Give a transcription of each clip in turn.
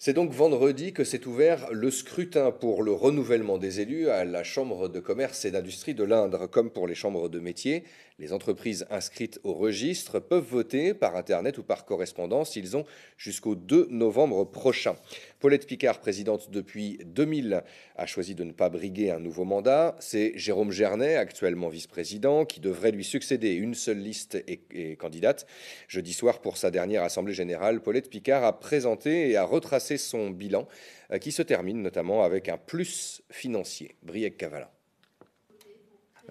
C'est donc vendredi que s'est ouvert le scrutin pour le renouvellement des élus à la Chambre de commerce et d'industrie de l'Indre. Comme pour les chambres de métier, les entreprises inscrites au registre peuvent voter par Internet ou par correspondance. Ils ont jusqu'au 2 novembre prochain. Paulette Picard, présidente depuis 2000, a choisi de ne pas briguer un nouveau mandat. C'est Jérôme Gernet, actuellement vice-président, qui devrait lui succéder. Une seule liste et candidate. Jeudi soir, pour sa dernière Assemblée générale, Paulette Picard a présenté et a retracé son bilan, euh, qui se termine notamment avec un plus financier. Briec Cavalin.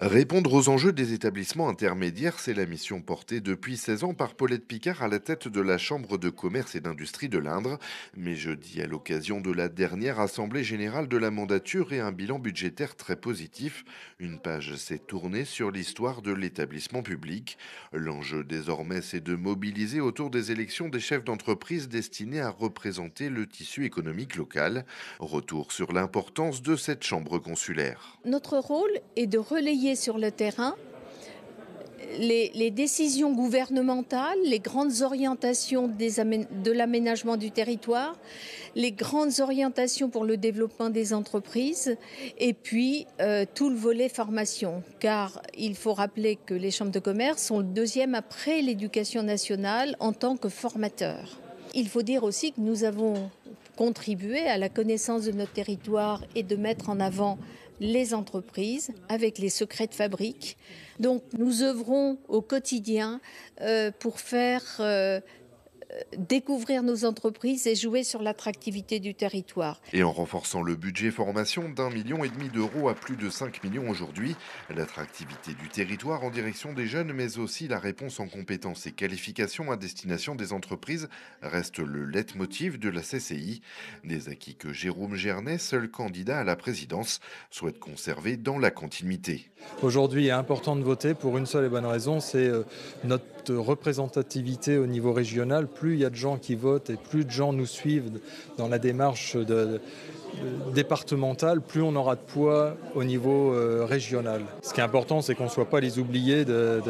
Répondre aux enjeux des établissements intermédiaires, c'est la mission portée depuis 16 ans par Paulette Picard à la tête de la Chambre de commerce et d'industrie de l'Indre. Mais jeudi, à l'occasion de la dernière Assemblée générale de la mandature et un bilan budgétaire très positif, une page s'est tournée sur l'histoire de l'établissement public. L'enjeu désormais, c'est de mobiliser autour des élections des chefs d'entreprise destinés à représenter le tissu économique local. Retour sur l'importance de cette Chambre consulaire. Notre rôle est de relayer sur le terrain. Les, décisions gouvernementales, les grandes orientations de l'aménagement du territoire, les grandes orientations pour le développement des entreprises et puis euh, tout le volet formation. Car il faut rappeler que les chambres de commerce sont le deuxième après l'éducation nationale en tant que formateurs. Il faut dire aussi que nous avons contribué à la connaissance de notre territoire et de mettre en avant les entreprises, avec les secrets de fabrique. Donc nous œuvrons au quotidien euh, pour faire... Euh, découvrir nos entreprises et jouer sur l'attractivité du territoire. Et en renforçant le budget formation d'un million et demi d'euros à plus de 5 millions aujourd'hui, l'attractivité du territoire en direction des jeunes, mais aussi la réponse en compétences et qualifications à destination des entreprises reste le leitmotiv de la CCI. Des acquis que Jérôme Gernet, seul candidat à la présidence, souhaite conserver dans la continuité. Aujourd'hui, il est important de voter pour une seule et bonne raison, c'est euh, notre représentativité au niveau régional plus il y a de gens qui votent et plus de gens nous suivent dans la démarche départementale, plus on aura de poids au niveau euh, régional. Ce qui est important, c'est qu'on ne soit pas les oubliés de,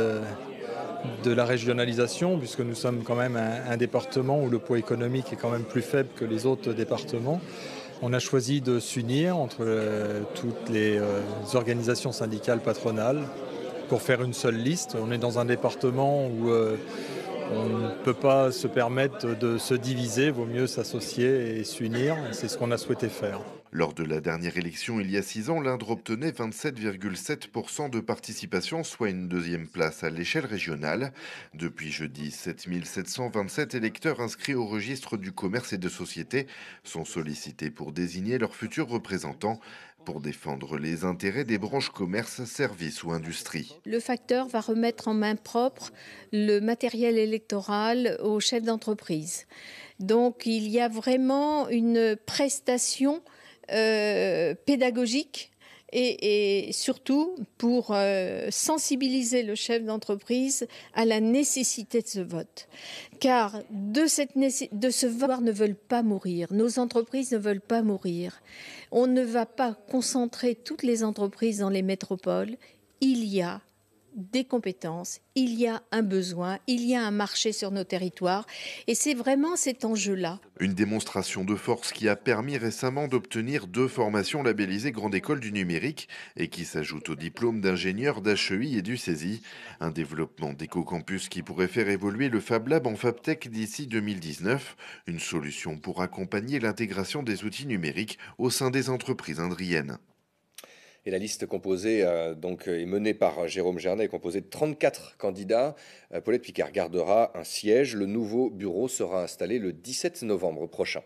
la régionalisation, puisque nous sommes quand même un, département où le poids économique est quand même plus faible que les autres départements. On a choisi de s'unir entre euh, toutes les euh, organisations syndicales patronales pour faire une seule liste. On est dans un département où... On ne peut pas se permettre de se diviser, vaut mieux s'associer et s'unir. C'est ce qu'on a souhaité faire. Lors de la dernière élection il y a six ans, l'Indre obtenait 27,7% de participation, soit une deuxième place à l'échelle régionale. Depuis jeudi, 7727 électeurs inscrits au registre du commerce et de société sont sollicités pour désigner leurs futurs représentants pour défendre les intérêts des branches commerce, services ou industrie. Le facteur va remettre en main propre le matériel électoral aux chefs d'entreprise. Donc il y a vraiment une prestation euh, pédagogique et, surtout pour euh, sensibiliser le chef d'entreprise à la nécessité de ce vote. Car de, cette, de ce vote ne veulent pas mourir, nos entreprises ne veulent pas mourir. On ne va pas concentrer toutes les entreprises dans les métropoles. Il y a des compétences, il y a un besoin, il y a un marché sur nos territoires, et c'est vraiment cet enjeu-là. Une démonstration de force qui a permis récemment d'obtenir deux formations labellisées Grande École du numérique et qui s'ajoute au diplôme d'ingénieur d'HEI et du CESI. Un développement d'éco-campus qui pourrait faire évoluer le Fab Lab en FabTech d'ici 2019, une solution pour accompagner l'intégration des outils numériques au sein des entreprises indriennes. Et la liste composée euh, donc, euh, est menée par euh, Jérôme Gernet, composée de 34 candidats. Paulette Picard gardera un siège. Le nouveau bureau sera installé le 17 novembre prochain.